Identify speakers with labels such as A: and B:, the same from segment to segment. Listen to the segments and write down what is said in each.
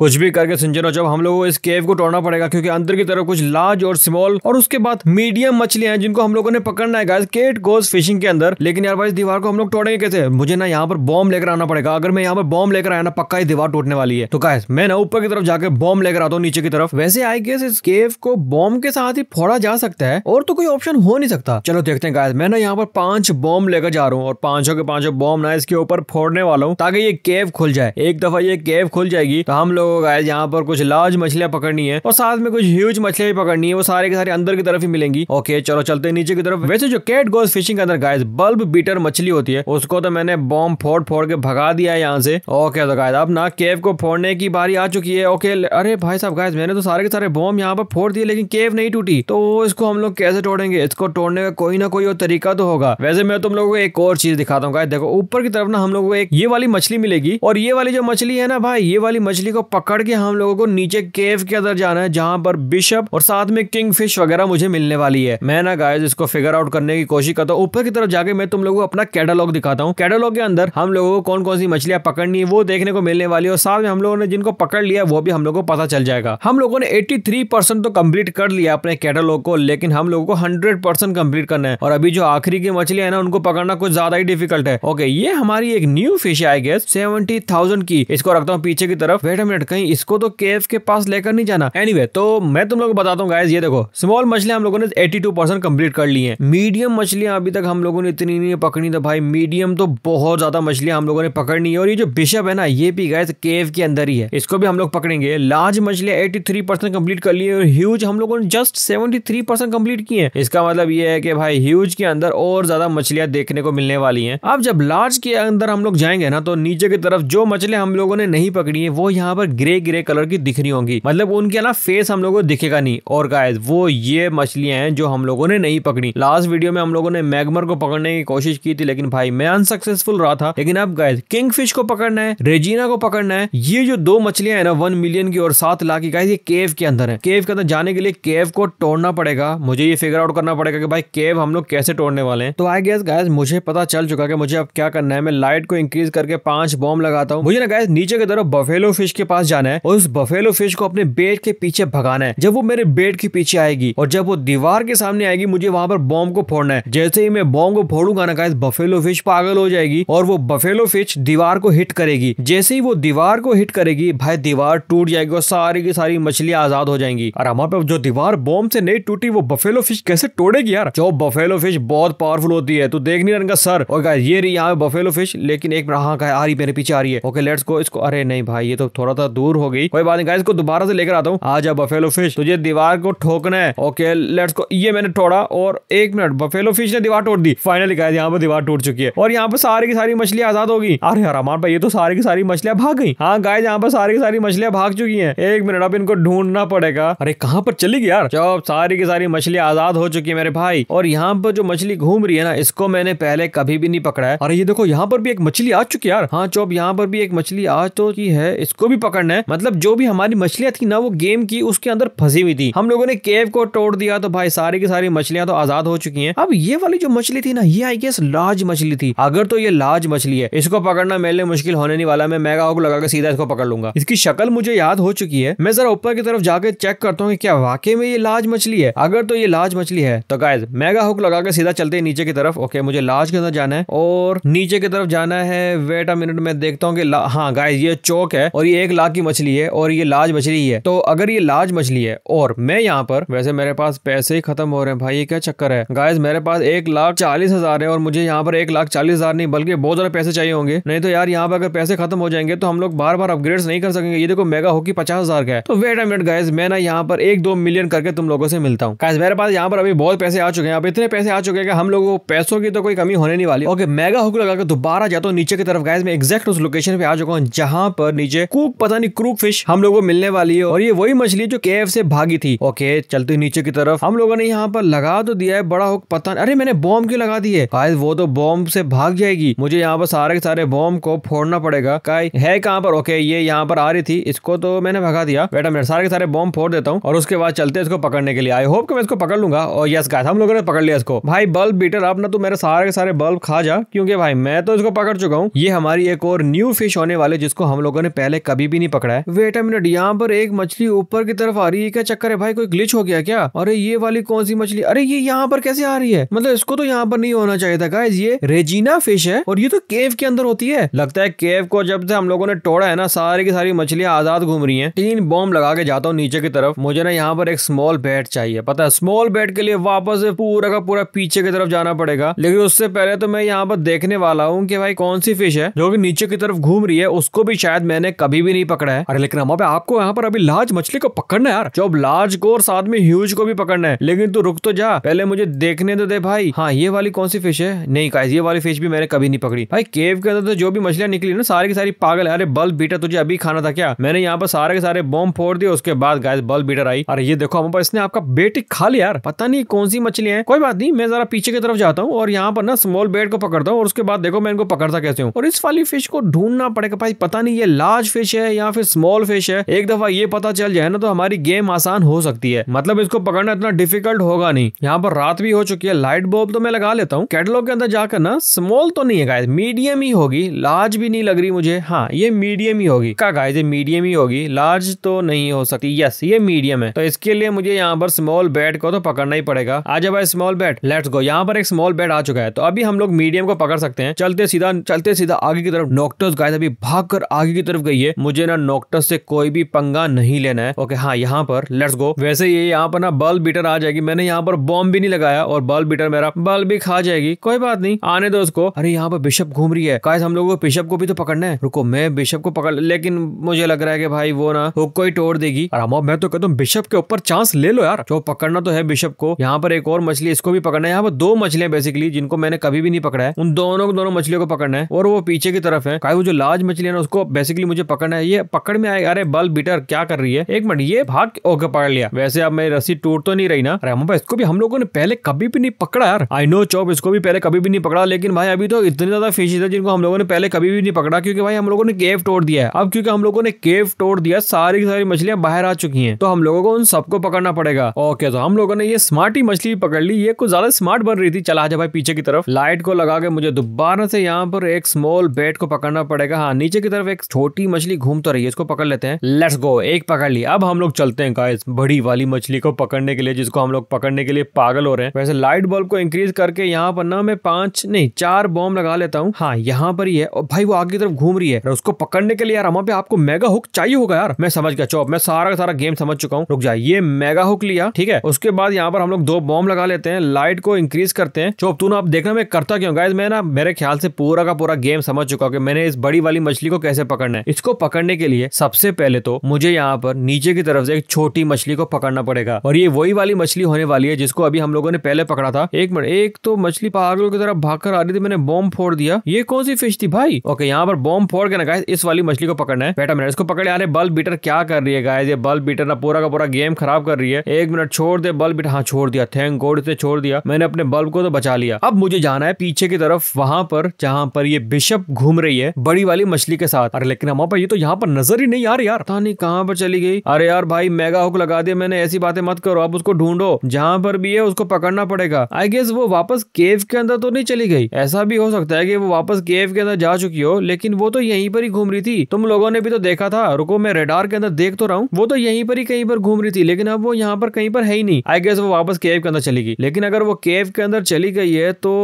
A: कुछ भी करके संजनो जब हम लोगों को इस केव को तोड़ना पड़ेगा क्योंकि अंदर की तरफ कुछ लार्ज और स्मॉल और उसके बाद मीडियम मछलियां हैं जिनको हम लोगों ने पकड़ना है केट गोज फिशिंग के अंदर लेकिन यार भाई इस दीवार को हम लोग तोड़ेंगे कैसे मुझे ना यहाँ पर बॉम्ब लेकर आना पड़ेगा अगर मैं यहाँ पर बॉम्ब लेकर आया ना पक्का ही दीवार टूटने वाली है तो गाइस मैं ना ऊपर की तरफ जाकर बॉम्ब लेकर आता हूँ नीचे की तरफ वैसे आई गेस इस केव को बॉम्ब के साथ ही फोड़ा जा सकता है और तो कोई ऑप्शन हो नहीं सकता चलो देखते हैं गाइस मैं ना यहाँ पर पांच बॉम्ब लेकर जा रहा हूँ और पांचों के पांचों बॉम्ब ना इसके ऊपर फोड़ने वाला हूँ ताकि ये केव खुल जाए एक दफा ये केव खुल जाएगी तो हम लोग गाइस यहाँ पर कुछ लार्ज मछलियां पकड़नी है और साथ में कुछ ह्यूज मछलियां भी पकड़नी है वो सारे के सारे अंदर की तरफ ही मिलेंगी ओके चलो चलते हैं नीचे की तरफ वैसे जो कैट गोज फिशिंग के अंदर गाइस बल्ब बीटर मछली होती है उसको तो मैंने बॉम्ब फोड़ फोड़ के भगा दिया है यहाँ से ओके तो गाइस अब ना केव को फोड़ने की बारी आ चुकी है ओके अरे भाई साहब गाइस मैंने तो सारे के सारे बॉम्ब यहाँ पर फोड़ दिए लेकिन केव नहीं टूटी तो इसको हम लोग कैसे तोड़ेंगे इसको तोड़ने का कोई ना कोई और तरीका तो होगा वैसे मैं तुम लोगों को एक और चीज दिखाता हूँ देखो ऊपर की तरफ ना हम लोग को एक ये वाली मछली मिलेगी और ये वाली जो मछली है ना भाई ये वाली मछली को पकड़ के हम लोगों को नीचे केव के अंदर जाना है जहां पर बिशप और साथ में किंग फिश वगैरह मुझे मिलने वाली है मैं ना गाय इसको फिगर आउट करने की कोशिश करता हूँ ऊपर की तरफ जाके मैं तुम लोगों को अपना कैटलॉग दिखाता हूँ कैटलॉग के अंदर हम लोगों को कौन कौन सी मछलियां पकड़नी है वो देखने को मिलने वाली है और साथ में हम लोगों ने जिनको पकड़ लिया वो भी हम लोग को पता चल जाएगा हम लोगों ने एट्टी तो कम्प्लीट कर लिया अपने कैटलॉग को लेकिन हम लोगों को हंड्रेड परसेंट कम्प्लीट करना है और अभी जो आखिरी की मछली है ना उनको पकड़ना कुछ ज्यादा ही डिफिकल्ट है ओके ये हमारी एक न्यू फिश है आई गेस सेवेंटी थाउजेंड की इसको रखता हूँ पीछे की तरफ वेट मिनट मिनट कहीं इसको तो केव के पास लेकर नहीं जाना एनी anyway, तो मैं तुम लोग को बताता हूँ गाइज ये देखो स्मॉल मछलियाँ हम लोगों ने एटी टू परसेंट कम्प्लीट कर ली है मीडियम मछलियां अभी तक हम लोगों ने इतनी नहीं पकड़ी तो भाई मीडियम तो बहुत ज्यादा मछलियां हम लोगों ने पकड़नी है और ये जो बिशप है ना ये भी गाय केव के अंदर ही है इसको भी हम लोग पकड़ेंगे लार्ज मछलियां एटी थ्री परसेंट कम्प्लीट कर ली है और ह्यूज हम लोगों ने just seventy three percent complete की है इसका मतलब ये है कि भाई ह्यूज के अंदर और ज्यादा मछलियां देखने को मिलने वाली है अब जब लार्ज के अंदर हम लोग जाएंगे ना तो नीचे की तरफ जो मछलियां हम लोगों ने नहीं पकड़ी है वो यहाँ पर ग्रे ग्रे कलर की दिख रही होंगी मतलब उनके ना फेस हम लोगों को दिखेगा नहीं और गाय वो ये मछलियां हैं जो हम लोगों ने नहीं पकड़ी लास्ट वीडियो में हम लोगों ने मैगमर को पकड़ने की कोशिश की थी लेकिन भाई मैं अनसक्सेसफुल रहा था लेकिन अब गाय किंग फिश को पकड़ना है रेजीना को पकड़ना है ये जो दो मछलियां है ना वन मिलियन की और सात लाख की गाय ये केव के अंदर है केव के अंदर जाने के लिए केव को तोड़ना पड़ेगा मुझे ये फिगर आउट करना पड़ेगा कि भाई केव हम लोग कैसे तोड़ने वाले हैं तो आई गेस गाय मुझे पता चल चुका कि मुझे अब क्या करना है मैं लाइट को इंक्रीज करके पांच बॉम्ब लगाता हूँ मुझे ना गाय नीचे की तरफ बफेलो फिश के पास पास जाना है और उस बफेलो फिश को अपने बेड के पीछे भगाना है जब वो मेरे बेड के पीछे आएगी और जब वो दीवार के सामने आएगी मुझे वहां पर बॉम्ब को फोड़ना है जैसे ही मैं बॉम्ब को फोड़ूंगा ना गाइस बफेलो फिश पागल हो जाएगी और वो बफेलो फिश दीवार को हिट करेगी जैसे ही वो दीवार को हिट करेगी भाई दीवार टूट जाएगी और सारी की सारी मछलियां आजाद हो जाएंगी और हमारे जो दीवार बॉम्ब से नहीं टूटी वो बफेलो फिश कैसे तोड़ेगी यार जो बफेलो फिश बहुत पावरफुल होती है तो देख नहीं रहा सर और ये रही यहाँ बफेलो फिश लेकिन एक हाँ आ रही मेरे पीछे आ रही है ओके लेट्स गो इसको अरे नहीं भाई ये तो थोड़ा सा थोड़ा दूर हो गई कोई बात नहीं गाइस को दोबारा से लेकर आता हूँ आ जा बफेलो फिश तुझे दीवार को ठोकना है ओके लेट्स को ये मैंने तोड़ा और एक मिनट बफेलो फिश ने दीवार तोड़ दी फाइनली गाइस यहाँ पर दीवार टूट चुकी है और यहाँ पर सारी की सारी मछलियां आजाद होगी अरे यार हमारे भाई ये तो सारी की सारी मछलियां भाग गई हाँ गाइस यहाँ पर सारी की सारी मछलियां भाग चुकी है एक मिनट अब इनको ढूंढना पड़ेगा अरे कहाँ पर चली गई यार जब सारी की सारी मछलियां आजाद हो चुकी है मेरे भाई और यहाँ पर जो मछली घूम रही है ना इसको मैंने पहले कभी भी नहीं पकड़ा है अरे ये देखो यहाँ पर भी एक मछली आ चुकी है यार हाँ चौब यहाँ पर भी एक मछली आ चुकी है इसको भी पकड़ पकड़ना है मतलब जो भी हमारी मछलियां थी ना वो गेम की उसके अंदर फंसी हुई थी हम लोगों ने केव को तोड़ दिया तो भाई सारी की सारी मछलियां तो आजाद हो चुकी हैं अब ये वाली जो मछली थी ना ये आई गेस लार्ज मछली थी अगर तो ये लार्ज मछली है इसको पकड़ना मेरे लिए मुश्किल होने नहीं वाला मैं मेगा लगा के सीधा इसको पकड़ लूंगा इसकी शक्ल मुझे याद हो चुकी है मैं जरा ऊपर की तरफ जाकर चेक करता हूँ क्या वाकई में ये लार्ज मछली है अगर तो ये लार्ज मछली है तो गायज मेगा हुक लगा के सीधा चलते हैं नीचे की तरफ ओके मुझे लार्ज के अंदर जाना है और नीचे की तरफ जाना है वेट अ मिनट में देखता हूँ कि हाँ गाय ये चौक है और ये एक लाख की मछली है और ये लार्ज मछली है तो अगर ये लार्ज मछली है और मैं यहाँ पर वैसे मेरे पास पैसे ही खत्म हो रहे हैं भाई ये क्या चक्कर है गाइज मेरे पास एक लाख चालीस हजार है और मुझे यहाँ पर एक लाख चालीस हजार नहीं बल्कि बहुत ज्यादा पैसे चाहिए होंगे नहीं तो यार यहाँ पर अगर पैसे खत्म हो जाएंगे तो हम लोग बार बार अपग्रेड नहीं कर सकेंगे ये देखो मेगा होगी पचास हजार का है तो वेट मिनट गाइज मैं ना यहाँ पर एक दो मिलियन करके तुम लोगों से मिलता हूँ गाइज मेरे पास यहाँ पर अभी बहुत पैसे आ चुके हैं अब इतने पैसे आ चुके हैं कि हम लोगों को पैसों की तो कोई कमी होने नहीं वाली ओके मेगा हुक लगाकर दोबारा जाता हूँ नीचे की तरफ गाइज मैं एग्जैक्ट उस लोकेशन पे आ चुका हूँ जहाँ पर नीचे कुक पता यानी क्रूक फिश हम लोगों को मिलने वाली है और ये वही मछली जो के से भागी थी ओके चलते नीचे की तरफ हम लोगों ने यहाँ पर लगा तो दिया है बड़ा हुक पता अरे मैंने बॉम्ब क्यों लगा दी है गाइस वो तो बॉम्ब से भाग जाएगी मुझे यहाँ पर सारे के सारे बॉम्ब को फोड़ना पड़ेगा काय है कहाँ पर ओके ये यहाँ पर आ रही थी इसको तो मैंने भगा दिया बेटा मेरे सारे के सारे बॉम्ब फोड़ देता हूँ और उसके बाद चलते हैं इसको पकड़ने के लिए आई होप कि मैं इसको पकड़ लूंगा और यस गाइस हम लोगों ने पकड़ लिया इसको भाई बल्ब बीटर आप ना तो मेरे सारे के सारे बल्ब खा जा क्योंकि भाई मैं तो इसको पकड़ चुका हूँ ये हमारी एक और न्यू फिश होने वाले जिसको हम लोगों ने पहले कभी भी नहीं पकड़ा है वेट अ मिनट यहाँ पर एक मछली ऊपर की तरफ आ रही है क्या चक्कर है भाई कोई ग्लिच हो गया क्या अरे ये वाली कौन सी मछली अरे ये यहाँ पर कैसे आ रही है मतलब इसको तो यहाँ पर नहीं होना चाहिए था गाइस ये रेजीना फिश है और ये तो केव के अंदर होती है लगता है केव को जब से हम लोगों ने तोड़ा है ना सारी की सारी मछलियां आजाद घूम रही है तीन बॉम्ब लगा के जाता हूँ नीचे की तरफ मुझे ना यहाँ पर एक स्मॉल बेड चाहिए पता है स्मॉल बेड के लिए वापस पूरा का पूरा पीछे की तरफ जाना पड़ेगा लेकिन उससे पहले तो मैं यहाँ पर देखने वाला हूँ कि भाई कौन सी फिश है जो कि नीचे की तरफ घूम रही है उसको भी शायद मैंने कभी भी नहीं पकड़ा है अरे लेकिन अमा आपको यहाँ पर अभी लार्ज मछली को पकड़ना यार जब लार्ज को और साथ में ह्यूज को भी पकड़ना है लेकिन तू रुक तो जा पहले मुझे देखने तो दे भाई हाँ ये वाली कौन सी फिश है नहीं गाइस ये वाली फिश भी मैंने कभी नहीं पकड़ी भाई केव के अंदर तो जो भी मछलियां निकली ना सारी की सारी पागल है अरे बल्ब बीटर तुझे अभी खाना था क्या मैंने यहाँ पर सारे के सारे बॉम्ब फोड़ दिए उसके बाद गाय बल्ब बीटर आई अरे ये देखो हमारे इसने आपका बेट खा लिया यार पता नहीं कौन सी मछलियां हैं कोई बात नहीं मैं जरा पीछे की तरफ जाता हूँ और यहाँ पर ना स्मॉल बेट को पकड़ता हूँ और उसके बाद देखो मैं इनको पकड़ता कैसे हूँ और इस वाली फिश को ढूंढना पड़ेगा भाई पता नहीं ये लार्ज फिश है या फिर स्मॉल फिश है एक दफा ये पता चल जाए ना तो हमारी गेम आसान हो सकती है मतलब इसको पकड़ना इतना डिफिकल्ट होगा नहीं यहाँ पर रात भी हो चुकी है लाइट बल्ब तो मैं लगा लेता हूँ कैटलॉग के अंदर जाकर ना स्मॉल तो नहीं है गाय मीडियम ही होगी लार्ज भी नहीं लग रही मुझे हाँ ये मीडियम ही होगी क्या गाय मीडियम ही होगी लार्ज तो नहीं हो सकती यस ये मीडियम है तो इसके लिए मुझे यहाँ पर स्मॉल बैट को तो पकड़ना ही पड़ेगा आज जाए भाई स्मॉल बैट लेट्स गो यहाँ पर एक स्मॉल बैट आ चुका है तो अभी हम लोग मीडियम को पकड़ सकते हैं चलते सीधा चलते सीधा आगे की तरफ डॉक्टर्स गाय अभी भाग कर आगे की तरफ गई है मुझे ना नोक्टस से कोई भी पंगा नहीं लेना है ओके हाँ यहाँ पर लेट्स गो वैसे ये यहाँ पर ना बल्ब बीटर आ जाएगी मैंने यहाँ पर बॉम्ब भी नहीं लगाया और बल्ब बीटर मेरा बल्ब भी खा जाएगी कोई बात नहीं आने दो उसको अरे यहाँ पर बिशप घूम रही है कायस हम लोगों को बिशप को भी तो पकड़ना है रुको मैं बिशप को पकड़ लेकिन मुझे लग रहा है कि भाई वो ना हुक को ही तोड़ देगी और हम मैं तो कहता हूँ बिशप के ऊपर चांस ले लो यार जो पकड़ना तो है बिशप को यहाँ पर एक और मछली इसको भी पकड़ना है यहाँ पर दो मछलियां बेसिकली जिनको मैंने कभी भी नहीं पकड़ा है उन दोनों दोनों मछलियों को पकड़ना है और वो पीछे की तरफ है वो जो लार्ज मछली है ना उसको बेसिकली मुझे पकड़ना है ये ये पकड़ में आएगा अरे बल बीटर क्या कर रही है एक मिनट ये भाग ओके पकड़ लिया वैसे अब मेरी रस्सी टूट तो नहीं रही ना अरे भाई इसको भी हम लोगों ने पहले कभी भी नहीं पकड़ा यार आई नो चौब इसको भी पहले कभी भी नहीं पकड़ा लेकिन भाई अभी तो इतने ज्यादा फिशेज था जिनको हम लोगों ने पहले कभी भी नहीं पकड़ा क्योंकि भाई हम लोगों ने केव तोड़ दिया है अब क्योंकि हम लोगों ने केव तोड़ दिया सारी सारी मछलियां बाहर आ चुकी हैं तो हम लोगों को उन सबको पकड़ना पड़ेगा ओके तो हम लोगों ने ये स्मार्ट ही मछली पकड़ ली ये कुछ ज्यादा स्मार्ट बन रही थी चला जा भाई पीछे की तरफ लाइट को लगा के मुझे दोबारा से यहाँ पर एक स्मॉल बेट को पकड़ना पड़ेगा हाँ नीचे की तरफ एक छोटी मछली घूम तो तो रही है इसको पकड़ लेते हैं लेट्स गो एक पकड़ ली अब हम लोग चलते हैं गाइस बड़ी वाली मछली को पकड़ने के लिए जिसको हम लोग पकड़ने के लिए पागल हो रहे हैं वैसे लाइट बल्ब को इंक्रीज करके यहाँ पर ना मैं पांच नहीं चार बॉम्ब लगा लेता हूँ हाँ यहाँ पर ही है और भाई वो आगे की तरफ घूम रही है उसको पकड़ने के लिए यार वहाँ पे आपको मेगा हुक चाहिए होगा यार मैं समझ गया चौप मैं सारा का सारा गेम समझ चुका हूँ रुक जाए ये मेगा हुक लिया ठीक है उसके बाद यहाँ पर हम लोग दो बॉम्ब लगा लेते हैं लाइट को इंक्रीज करते हैं चौप तू ना आप देखना मैं करता क्यों गाइज मैं ना मेरे ख्याल से पूरा का पूरा गेम समझ चुका हूँ मैंने इस बड़ी वाली मछली को कैसे पकड़ना है इसको पकड़ने के लिए सबसे पहले तो मुझे यहाँ पर नीचे की तरफ से एक छोटी मछली को पकड़ना पड़ेगा और ये वही वाली मछली होने वाली है जिसको अभी हम लोगों ने पहले पकड़ा था एक मिनट एक तो मछली पागलों की तरफ भागकर आ रही थी मैंने बॉम्ब फोड़ दिया ये कौन सी फिश थी भाई ओके यहाँ पर बॉम्ब फोड़ के ना गाय इस वाली मछली को पकड़ना है बेटा मैंने इसको पकड़े आ रहे बल्ब बीटर क्या कर रही है गाय ये बल्ब बीटर ना पूरा का पूरा गेम खराब कर रही है एक मिनट छोड़ दे बल्ब बीटर हाँ छोड़ दिया थैंक गोड से छोड़ दिया मैंने अपने बल्ब को तो बचा लिया अब मुझे जाना है पीछे की तरफ वहां पर जहां पर ये बिशप घूम रही है बड़ी वाली मछली के साथ अरे लेकिन हमारा ये तो यहाँ पर नजर ही नहीं यार यार पता नहीं कहाँ पर चली गई अरे यार भाई मेगा हुक लगा दिया मैंने ऐसी बातें मत करो अब उसको ढूंढो जहाँ पर भी है उसको पकड़ना पड़ेगा आई गेस वो वापस केव के अंदर तो नहीं चली गई ऐसा भी हो सकता है कि वो वापस केव के अंदर जा चुकी हो लेकिन वो तो यहीं पर ही घूम रही थी तुम लोगों ने भी तो देखा था रुको मैं रेडार के अंदर देख तो रहा हूँ वो तो यहीं पर ही कहीं पर घूम रही थी लेकिन अब वो यहाँ पर कहीं पर है ही नहीं आई गेस वो वापस केव के अंदर चली गई लेकिन अगर वो केव के अंदर चली गई है तो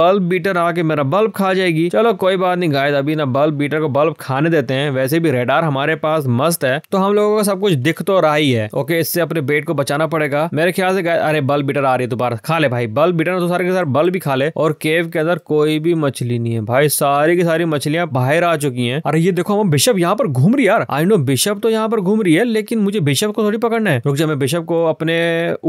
A: बल्ब बीटर आके मेरा बल्ब खा जाएगी चलो कोई बात नहीं गायद अभी ना बल्ब बीटर को बल्ब खाने देते हैं वैसे भी रेड रेडार हमारे पास मस्त है तो हम लोगों को सब कुछ दिख तो रहा ही है ओके इससे अपने बेट को बचाना पड़ेगा मेरे ख्याल से अरे बल्ब बीटर आ रही है दोबारा खा ले भाई बल्ब बीटर तो सारे के सारे बल्ब भी खा ले और केव के अंदर कोई भी मछली नहीं है भाई सारी की सारी मछलियां बाहर आ चुकी है अरे ये देखो हम बिशप यहाँ पर घूम रही यार आई नो बिशप तो यहाँ पर घूम रही है लेकिन मुझे बिशप को थोड़ी पकड़ना है रुक जा मैं बिशप को अपने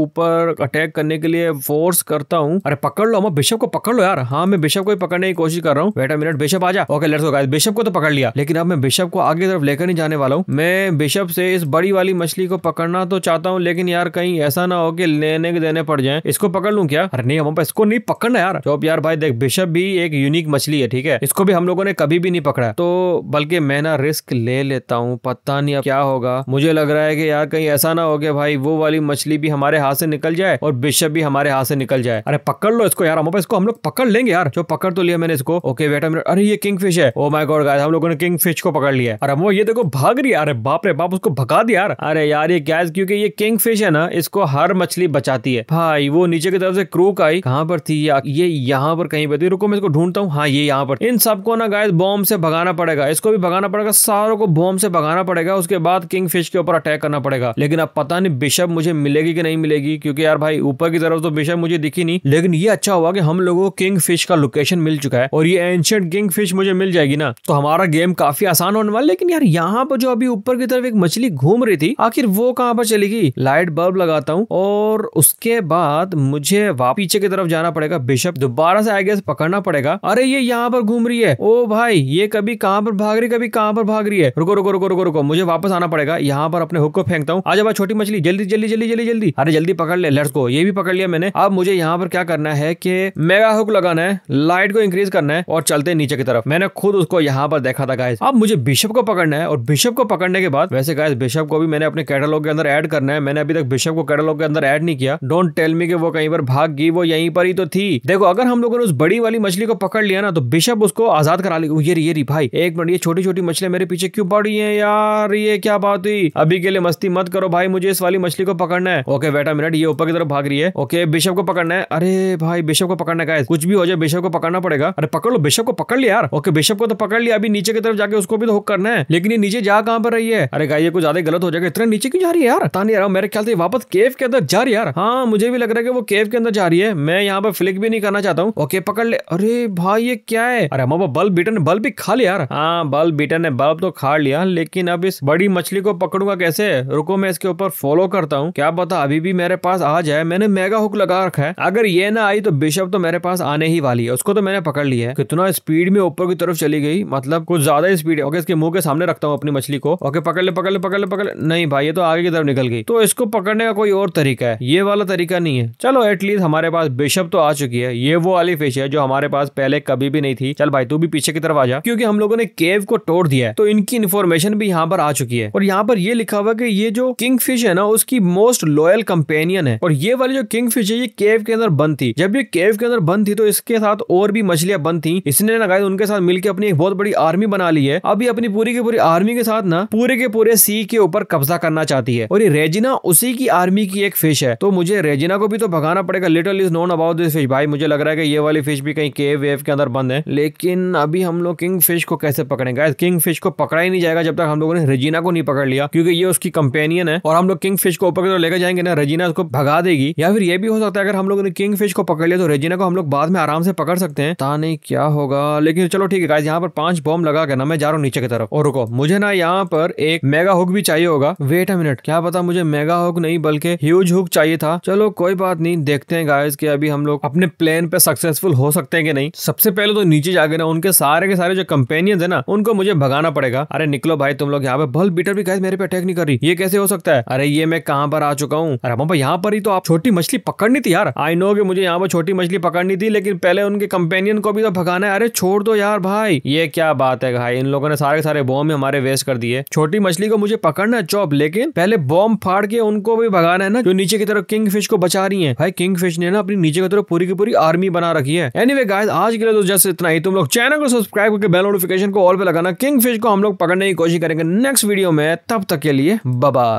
A: ऊपर अटैक करने के लिए फोर्स करता हूँ अरे पकड़ लो हम बिशप को पकड़ लो यार हाँ मैं बिशप को पकड़ने की कोशिश कर रहा हूँ बेटा मिनट बिशप आ जा ओके लेट्स गो बिशप को तो पकड़ लिया लेकिन अब मैं बिशप को आगे तरफ लेकर ही जाने वाला हूँ मैं बिशप से इस बड़ी वाली मछली को पकड़ना तो चाहता हूँ लेकिन यार कहीं ऐसा ना हो कि लेने के देने पड़ जाए इसको पकड़ लू क्या अरे नहीं हम इसको नहीं पकड़ना यार चौप यार भाई देख बिशप भी एक यूनिक मछली है ठीक है इसको भी हम लोगों ने कभी भी नहीं पकड़ा तो बल्कि मैं ना रिस्क ले लेता हूँ पता नहीं अब क्या होगा मुझे लग रहा है कि यार कहीं ऐसा ना हो गया भाई वो वाली मछली भी हमारे हाथ से निकल जाए और बिशप भी हमारे हाथ से निकल जाए अरे पकड़ लो इसको यार हम इसको हम लोग पकड़ लेंगे यार जो पकड़ तो लिया मैंने इसको ओके बेटा मेरे अरे ये किंग फिश है ओ माई गॉड गाय हम लोगों ने किंग फिश को पकड़ लिया अरे हम वो ये देखो भाग रही अरे बाप रे बाप उसको भगा दिया यार अरे यार ये गैस क्योंकि ये किंग फिश है ना इसको हर मछली बचाती है भाई वो नीचे की तरफ से क्रूक आई कहाँ पर थी या, ये यहाँ पर कहीं पर थी रुको मैं इसको ढूंढता हूँ हाँ ये यहाँ पर इन सबको ना गाय बॉम्ब से भगाना पड़ेगा इसको भी भगाना पड़ेगा सारों को बॉम्ब से भगाना पड़ेगा उसके बाद किंग फिश के ऊपर अटैक करना पड़ेगा लेकिन अब पता नहीं बिशप मुझे मिलेगी कि नहीं मिलेगी क्योंकि यार भाई ऊपर की तरफ तो बिशप मुझे दिखी नहीं लेकिन ये अच्छा हुआ कि हम लोगों को किंग फिश का लोकेशन मिल चुका है और ये एंशियंट किंग फिश मुझे मिल जाएगी ना तो हमारा गेम काफी आसान होने वाला लेकिन यार यार यहाँ पर जो अभी ऊपर की तरफ एक मछली घूम रही थी आखिर वो कहाँ पर चली गई लाइट बल्ब लगाता हूँ और उसके बाद मुझे वापस पीछे की तरफ जाना पड़ेगा बिशप दोबारा से आई गैस पकड़ना पड़ेगा अरे ये यहाँ पर घूम रही है ओ भाई ये कभी कहाँ पर भाग रही कभी कहाँ पर भाग रही है रुको रुको रुको रुको रुको मुझे वापस आना पड़ेगा यहाँ पर अपने हुक को फेंकता हूँ आज भाई छोटी मछली जल्दी जल्दी जल्दी जल्दी जल्दी अरे जल्दी पकड़ ले लड़को ये भी पकड़ लिया मैंने अब मुझे यहाँ पर क्या करना है कि मेगा हुक लगाना है लाइट को इंक्रीज करना है और चलते नीचे की तरफ मैंने खुद उसको यहाँ पर देखा था गाइस अब मुझे बिशप को पकड़ना पकड़ना है और बिशप को पकड़ने के बाद वैसे गाइस बिशप को भी मैंने अपने कैटलॉग के अंदर ऐड करना है मैंने अभी तक बिशप को कैटलॉग के अंदर ऐड नहीं किया डोंट टेल मी कि वो कहीं पर भाग गई वो यहीं पर ही तो थी देखो अगर हम लोगों ने उस बड़ी वाली मछली को पकड़ लिया ना तो बिशप उसको आजाद करा लेगी ये ये भाई एक मिनट ये छोटी छोटी मछलियां मेरे पीछे क्यों पड़ी है यार ये क्या बात हुई अभी के लिए मस्ती मत करो भाई मुझे इस वाली मछली को पकड़ना है ओके बेटा मिनट ये ऊपर की तरफ भाग रही है ओके बिशप को पकड़ना है अरे भाई बिशप को पकड़ना का कुछ भी हो जाए बिशप को पकड़ना पड़ेगा अरे पकड़ लो बिशप को पकड़ लिया यार ओके बिशप को तो पकड़ लिया अभी नीचे की तरफ जाके उसको भी तो हुक करना है लेकिन ये नीचे जा कहाँ पर रही है अरे गाय ये कुछ ज्यादा गलत हो जाएगा इतना नीचे क्यों जा रही है यार नहीं यार मेरे ख्याल से वापस केव के अंदर जा रही यार हाँ मुझे भी लग रहा है कि वो केव के अंदर जा रही है मैं यहाँ पर फ्लिक भी नहीं करना चाहता हूँ ओके पकड़ ले अरे भाई ये क्या है अरे हम बल्ब बीटन ने बल्ब भी खा लिया यार हाँ बल्ब बीटन ने बल्ब तो खा लिया लेकिन अब इस बड़ी मछली को पकड़ूंगा कैसे रुको मैं इसके ऊपर फॉलो करता हूँ क्या पता अभी भी मेरे पास आ जाए मैंने मेगा हुक लगा रखा है अगर ये ना आई तो बिशप तो मेरे पास आने ही वाली है उसको तो मैंने पकड़ लिया है कितना स्पीड में ऊपर की तरफ चली गई मतलब कुछ ज्यादा स्पीड है ओके इसके मुंह के सामने रखता हूँ अपनी मछली को ओके पकड़ ले पकड़ ले पकड़ ले पकड़ ले नहीं भाई ये तो आगे की तरफ निकल गई तो इसको पकड़ने का कोई और तरीका है ये वाला तरीका नहीं है चलो एटलीस्ट हमारे पास बेशप तो आ चुकी है ये वो वाली फिश है जो हमारे पास पहले कभी भी नहीं थी चल भाई तू भी पीछे की तरफ आ जा क्योंकि हम लोगों ने केव को तोड़ दिया है तो इनकी इन्फॉर्मेशन भी यहाँ पर आ चुकी है और यहाँ पर ये लिखा हुआ की ये जो किंग फिश है ना उसकी मोस्ट लॉयल कंपेनियन है और ये वाली जो किंग फिश है ये केव के अंदर बंद थी जब ये केव के अंदर बंद थी तो इसके साथ और भी मछलियां बंद थी इसने ना उनके साथ मिलकर अपनी एक बहुत बड़ी आर्मी बना ली है अभी अपनी पूरी की पूरी आर्मी के साथ ना पूरे के पूरे सी के ऊपर कब्जा करना चाहती है और ये रेजिना उसी की आर्मी की एक फिश है तो मुझे रेजिना को भी तो भगाना पड़ेगा little is known about this fish भाई मुझे लग रहा है कि ये वाली फिश भी कहीं केव वेव के अंदर बंद है लेकिन अभी हम लोग किंग फिश को कैसे पकड़ेंगे किंग फिश को पकड़ा ही नहीं जाएगा जब तक हम लोगों ने रेजिना को नहीं पकड़ लिया क्योंकि ये उसकी कंपेनियन है और हम लोग किंग फिश को ऊपर की तरफ लेकर जाएंगे ना रेजिना उसको भगा देगी या फिर ये भी हो सकता है अगर हम लोगों ने किंग फिश को पकड़ लिया तो रेजिना को हम लोग बाद में आराम से पकड़ सकते हैं ता नहीं क्या होगा लेकिन चलो ठीक है यहाँ पर पांच बॉम्ब लगा के ना मैं जा रहा हूँ नीचे की तरफ और रुको मुझे ना यहाँ पर एक मेगा हुक भी चाहिए होगा वेट अ मिनट क्या पता मुझे मेगा हुक नहीं बल्कि ह्यूज हुक चाहिए था चलो कोई बात नहीं देखते हैं गाइस कि अभी हम लोग अपने प्लान पे सक्सेसफुल हो सकते हैं कि नहीं सबसे पहले तो नीचे जाके ना उनके सारे के सारे जो कंपेनियन है ना उनको मुझे भगाना पड़ेगा अरे निकलो भाई तुम लोग यहाँ पे बल बीटर भी गाइस मेरे पे अटैक नहीं कर रही ये कैसे हो सकता है अरे ये मैं कहाँ पर आ चुका हूँ अरे बाबा यहाँ पर ही तो आप छोटी मछली पकड़नी थी यार आई नो की मुझे यहाँ पर छोटी मछली पकड़नी थी लेकिन पहले उनके कंपेनियन को भी तो भगाना है अरे छोड़ दो यार भाई ये क्या बात है भाई इन लोगों ने सारे सारे बॉम्ब हमारे वेस्ट कर दिए छोटी मछली को मुझे पकड़ना है चौप लेकिन पहले बॉम्ब फाड़ के उनको भी भगाना है ना जो नीचे की तरफ किंग फिश को बचा रही है भाई किंग फिश ने ना अपनी नीचे की तरफ पूरी की पूरी आर्मी बना रखी है एनी anyway, गाइस आज के लिए तो जस्ट इतना ही तुम लोग चैनल को सब्सक्राइब करके बेल नोटिफिकेशन को ऑल पे लगाना किंग फिश को हम लोग पकड़ने की कोशिश करेंगे नेक्स्ट वीडियो में तब तक के लिए बबाई